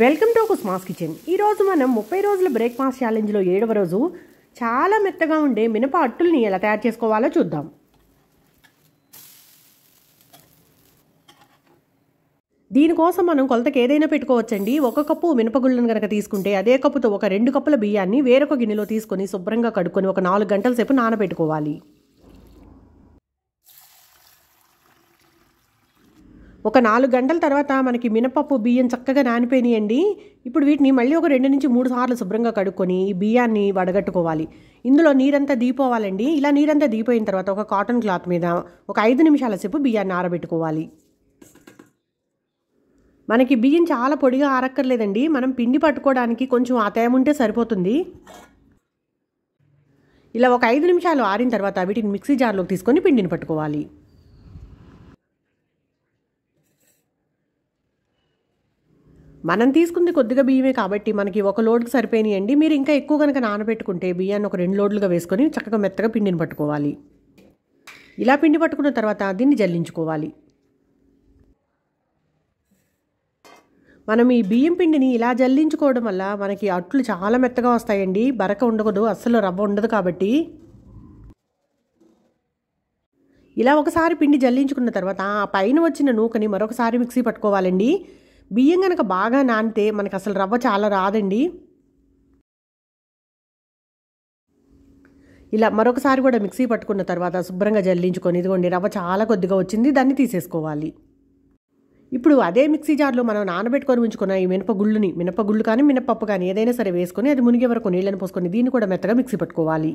welcome to కుస్మాస్ kitchen ఈరోజు మనం ముప్పై రోజుల బ్రేక్ఫాస్ట్ ఛాలెంజ్లో ఏడవ రోజు చాలా మెత్తగా ఉండే మినప అట్టుల్ని ఎలా తయారు చేసుకోవాలో చూద్దాం దీనికోసం మనం కొలతకి ఏదైనా పెట్టుకోవచ్చండి ఒక కప్పు మినపగుళ్ళను కనుక తీసుకుంటే అదే కప్పుతో ఒక రెండు కప్పుల బియ్యాన్ని వేరొక గిన్నెలో తీసుకొని శుభ్రంగా కడుక్కొని ఒక నాలుగు గంటల సేపు నానబెట్టుకోవాలి ఒక నాలుగు గంటల తర్వాత మనకి మినపప్పు బియ్యం చక్కగా నానిపోయినాయండి ఇప్పుడు వీటిని మళ్ళీ ఒక రెండు నుంచి మూడు సార్లు శుభ్రంగా కడుక్కొని ఈ బియ్యాన్ని వడగట్టుకోవాలి ఇందులో నీరంతా దీపోవాలండి ఇలా నీరంతా దీపోయిన తర్వాత ఒక కాటన్ క్లాత్ మీద ఒక ఐదు నిమిషాల సేపు బియ్యాన్ని ఆరబెట్టుకోవాలి మనకి బియ్యం చాలా పొడిగా ఆరక్కర్లేదండి మనం పిండి పట్టుకోవడానికి కొంచెం ఆ తేమ ఉంటే సరిపోతుంది ఇలా ఒక ఐదు నిమిషాలు ఆరిన తర్వాత వీటిని మిక్సీ జార్లోకి తీసుకొని పిండిని పట్టుకోవాలి మనం తీసుకుంది కొద్దిగా బియ్యమే కాబట్టి మనకి ఒక లోడ్కి సరిపోయినాయండి మీరు ఇంకా ఎక్కువ కనుక నానబెట్టుకుంటే బియ్యాన్ని ఒక రెండు లోడ్లుగా వేసుకొని చక్కగా మెత్తగా పిండిని పట్టుకోవాలి ఇలా పిండి పట్టుకున్న తర్వాత దీన్ని జల్లించుకోవాలి మనం ఈ బియ్యం పిండిని ఇలా జల్లించుకోవడం వల్ల మనకి అట్లు చాలా మెత్తగా వస్తాయండి బరక ఉండకూడదు అస్సలు రవ్వ ఉండదు కాబట్టి ఇలా ఒకసారి పిండి జల్లించుకున్న తర్వాత ఆ పైన వచ్చిన నూకని మరొకసారి మిక్సీ పట్టుకోవాలండి బియ్యం కనుక బాగా నానితే మనకు అసలు రవ్వ చాలా రాదండి ఇలా మరొకసారి కూడా మిక్సీ పట్టుకున్న తర్వాత శుభ్రంగా జల్లించుకొని ఇదిగోండి రవ్వ చాలా కొద్దిగా వచ్చింది దాన్ని తీసేసుకోవాలి ఇప్పుడు అదే మిక్సీ జార్లో మనం నానబెట్టుకొని ఉంచుకున్న ఈ మినపగుళ్ళుని మినపగుళ్ళు కానీ మినపప్పు కానీ ఏదైనా సరే వేసుకొని అది మునిగే వరకు నీళ్ళని పోసుకొని దీన్ని కూడా మెత్తగా మిక్సీ పట్టుకోవాలి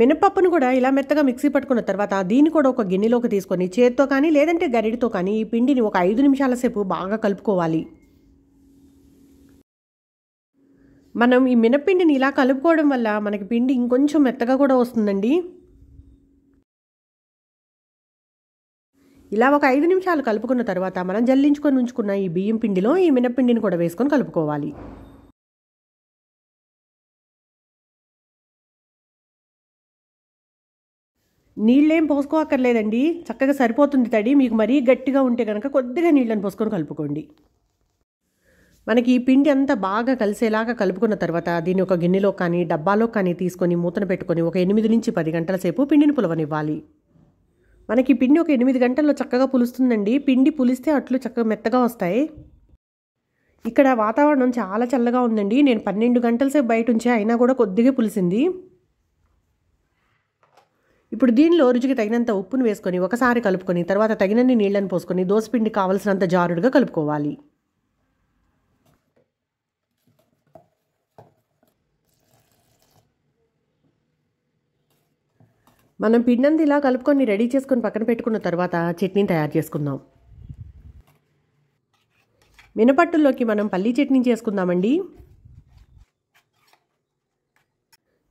మినపప్పును కూడా ఇలా మెత్తగా మిక్సీ పట్టుకున్న తర్వాత దీన్ని కూడా ఒక గిన్నెలోకి తీసుకొని చేతితో కానీ లేదంటే గరిడితో కానీ ఈ పిండిని ఒక ఐదు నిమిషాల సేపు బాగా కలుపుకోవాలి మనం ఈ మినపిండిని ఇలా కలుపుకోవడం వల్ల మనకి పిండి ఇంకొంచెం మెత్తగా కూడా వస్తుందండి ఇలా ఒక ఐదు నిమిషాలు కలుపుకున్న తర్వాత మనం జల్లించుకొని ఉంచుకున్న ఈ బియ్యం పిండిలో ఈ మినపిండిని కూడా వేసుకొని కలుపుకోవాలి నీళ్ళేం పోసుకోకర్లేదండి చక్కగా సరిపోతుంది తడి మీకు మరీ గట్టిగా ఉంటే కనుక కొద్దిగా నీళ్ళని పోసుకొని కలుపుకోండి మనకి ఈ పిండి అంతా బాగా కలిసేలాగా కలుపుకున్న తర్వాత దీన్ని ఒక గిన్నెలో కానీ డబ్బాలో కానీ తీసుకొని మూతన పెట్టుకొని ఒక ఎనిమిది నుంచి పది గంటల సేపు పిండిని పులవనివ్వాలి మనకి పిండి ఒక ఎనిమిది గంటల్లో చక్కగా పులుస్తుందండి పిండి పులిస్తే అట్లు చక్కగా మెత్తగా వస్తాయి ఇక్కడ వాతావరణం చాలా చల్లగా ఉందండి నేను పన్నెండు గంటల సేపు బయట ఉంచి అయినా కూడా కొద్దిగా పులిసింది ఇప్పుడు దీనిలో రుచికి తగినంత ఉప్పును వేసుకొని ఒకసారి కలుపుకొని తర్వాత తగినన్ని నీళ్లను పోసుకొని దోసపిండి కావలసినంత జారుడుగా కలుపుకోవాలి మనం పిండంది ఇలా కలుపుకొని రెడీ చేసుకొని పక్కన పెట్టుకున్న తర్వాత చట్నీని తయారు చేసుకుందాం మినపట్టుల్లోకి మనం పల్లీ చట్నీ చేసుకుందామండి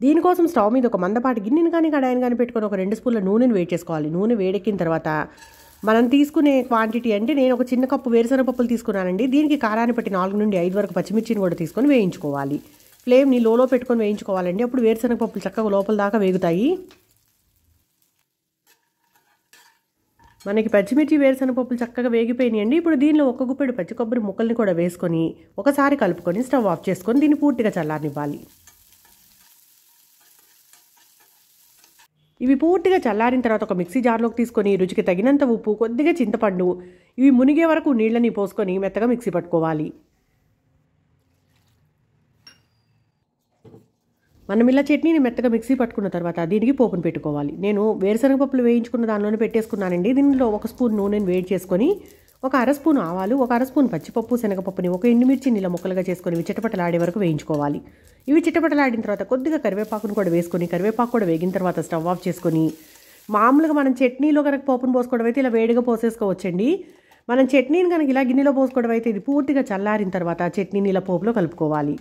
దీనికోసం స్టవ్ మీద ఒక మందపాటి గిన్నెని కానీ కడాయిని కానీ పెట్టుకొని ఒక రెండు స్పూన్ల నూనెను వేడి చేసుకోవాలి నూనె వేడెక్కిన తర్వాత మనం తీసుకునే క్వాంటిటీ అంటే నేను ఒక చిన్న కప్పు వేరుశనగ పప్పులు తీసుకున్నానండి దీనికి కారాన్ని బట్టి నాలుగు నుండి ఐదు వరకు పచ్చిమిర్చిని కూడా తీసుకొని వేయించుకోవాలి ఫ్లేమ్ని లోలో పెట్టుకొని వేయించుకోవాలండి అప్పుడు వేరుశనగ పప్పులు చక్కగా లోపల దాకా వేగుతాయి మనకి పచ్చిమిర్చి పప్పులు చక్కగా వేగిపోయినాయండి ఇప్పుడు దీనిలో ఒక్క గుప్పెడు పచ్చి కొబ్బరి ముక్కల్ని కూడా వేసుకొని ఒకసారి కలుపుకొని స్టవ్ ఆఫ్ చేసుకొని దీన్ని పూర్తిగా చల్లారనివ్వాలి ఇవి పూర్తిగా చల్లారిన తర్వాత ఒక మిక్సీ జార్లోకి తీసుకొని రుచికి తగినంత ఉప్పు కొద్దిగా చింతపండు ఇవి మునిగే వరకు నీళ్ళని పోసుకొని మెత్తగా మిక్సీ పట్టుకోవాలి మనం ఇలా చట్నీని మెత్తగా మిక్సీ పట్టుకున్న తర్వాత దీనికి పోపును పెట్టుకోవాలి నేను వేరుశనగపప్పులు వేయించుకున్న దానిలోనే పెట్టేసుకున్నానండి దీనిలో ఒక స్పూన్ నూనెని వేడి చేసుకొని ఒక అర స్పూన్ ఆవాలు ఒక అర స్పూన్ పచ్చిపప్పు శనగపప్పుని ఒక ఎండుమిర్చి నీళ్ళ ముక్కలుగా చేసుకొని చిటపటలాడే వరకు వేయించుకోవాలి ఇవి చిటపటలాడిన తర్వాత కొద్దిగా కరివేపాకును కూడా వేసుకొని కరివేపాకు కూడా వేగిన తర్వాత స్టవ్ ఆఫ్ చేసుకొని మామూలుగా మనం చట్నీలో కనుక పోపును పోసుకోవడం అయితే ఇలా వేడిగా పోసేసుకోవచ్చండి మనం చట్నీని కనుక ఇలా గిన్నెలో పోసుకోవడం అయితే ఇది పూర్తిగా చల్లారిన తర్వాత చట్నీని ఇలా పోపులో కలుపుకోవాలి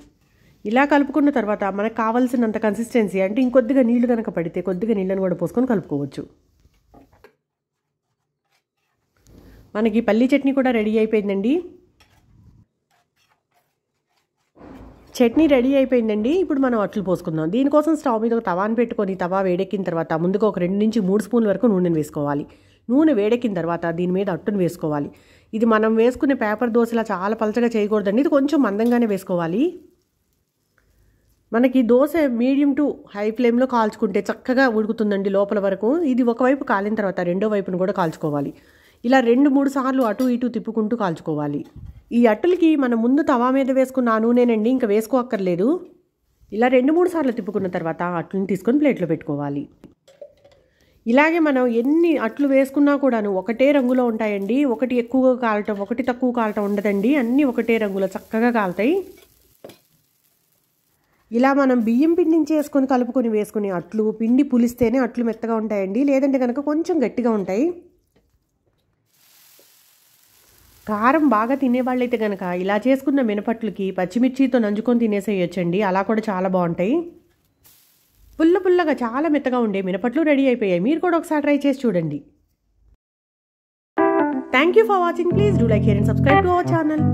ఇలా కలుపుకున్న తర్వాత మనకు కావాల్సినంత కన్సిస్టెన్సీ అంటే ఇంకొద్దిగా నీళ్లు కనుక పడితే కొద్దిగా నీళ్ళను కూడా పోసుకొని కలుపుకోవచ్చు మనకి పల్లీ చట్నీ కూడా రెడీ అయిపోయిందండి చట్నీ రెడీ అయిపోయిందండి ఇప్పుడు మనం అట్లు పోసుకుందాం దీనికోసం స్టవ్ మీద ఒక తవాను పెట్టుకొని తవా వేడెక్కిన తర్వాత ముందుకు ఒక రెండు నుంచి మూడు స్పూన్ల వరకు నూనెను వేసుకోవాలి నూనె వేడెక్కిన తర్వాత దీని మీద అట్టును వేసుకోవాలి ఇది మనం వేసుకునే పేపర్ దోశలా చాలా పలచగా చేయకూడదండి ఇది కొంచెం మందంగానే వేసుకోవాలి మనకి దోశ మీడియం టు హై ఫ్లేమ్లో కాల్చుకుంటే చక్కగా ఉడుకుతుందండి లోపల వరకు ఇది ఒకవైపు కాలిన తర్వాత రెండో వైపును కూడా కాల్చుకోవాలి ఇలా రెండు మూడు సార్లు అటు ఇటు తిప్పుకుంటూ కాల్చుకోవాలి ఈ అట్టులకి మనం ముందు తవా మీద వేసుకున్న నూనెనండి ఇంకా వేసుకోక్కర్లేదు ఇలా రెండు మూడు సార్లు తిప్పుకున్న తర్వాత అట్లని తీసుకొని ప్లేట్లో పెట్టుకోవాలి ఇలాగే మనం ఎన్ని అట్లు వేసుకున్నా కూడాను ఒకటే రంగులో ఉంటాయండి ఒకటి ఎక్కువగా కాలటం ఒకటి తక్కువ కాలటం ఉండదండి అన్నీ ఒకటే రంగులో చక్కగా కాలుతాయి ఇలా మనం బియ్యం నుంచి వేసుకొని కలుపుకొని వేసుకుని అట్లు పిండి పులిస్తేనే అట్లు మెత్తగా ఉంటాయండి లేదంటే కనుక కొంచెం గట్టిగా ఉంటాయి కారం బాగా తినేవాళ్ళైతే కనుక ఇలా చేసుకున్న మినపట్లకి పచ్చిమిర్చితో నంజుకొని తినేసేయొచ్చండి అలా కూడా చాలా బాగుంటాయి పుల్ల పుల్లగా చాలా మెత్తగా ఉండే మినపట్లు రెడీ అయిపోయాయి మీరు కూడా ఒకసారి ట్రై చేసి చూడండి thank you for watching please do like share and subscribe to our channel